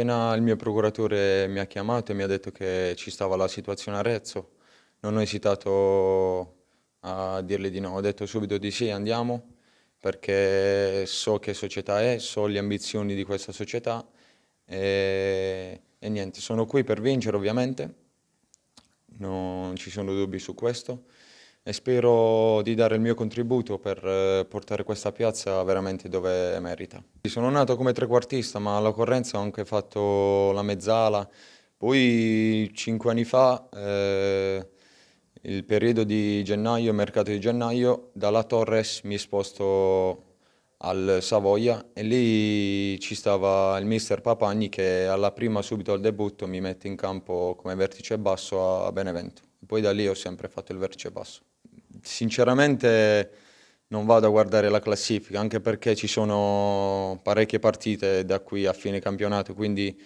appena il mio procuratore mi ha chiamato e mi ha detto che ci stava la situazione a Rezzo, non ho esitato a dirle di no, ho detto subito di sì, andiamo, perché so che società è, so le ambizioni di questa società e, e niente, sono qui per vincere ovviamente, non ci sono dubbi su questo e spero di dare il mio contributo per eh, portare questa piazza veramente dove merita. Sono nato come trequartista ma all'occorrenza ho anche fatto la mezzala, poi cinque anni fa, eh, il periodo di gennaio, mercato di gennaio, dalla Torres mi sposto al Savoia e lì ci stava il mister Papagni che alla prima subito al debutto mi mette in campo come vertice basso a Benevento. Poi da lì ho sempre fatto il vertice basso. Sinceramente non vado a guardare la classifica, anche perché ci sono parecchie partite da qui a fine campionato, quindi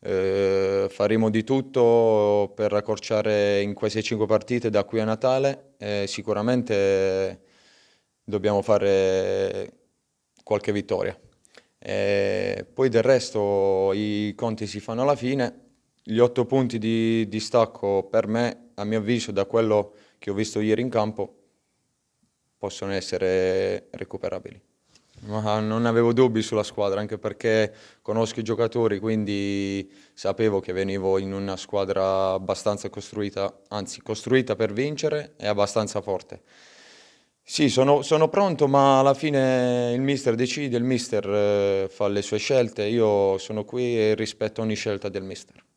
eh, faremo di tutto per accorciare in queste cinque partite da qui a Natale. E sicuramente dobbiamo fare qualche vittoria. E poi del resto i conti si fanno alla fine. Gli otto punti di distacco per me, a mio avviso, da quello che ho visto ieri in campo, possono essere recuperabili. Ma non avevo dubbi sulla squadra, anche perché conosco i giocatori, quindi sapevo che venivo in una squadra abbastanza costruita, anzi costruita per vincere e abbastanza forte. Sì, sono, sono pronto, ma alla fine il mister decide, il mister eh, fa le sue scelte, io sono qui e rispetto ogni scelta del mister.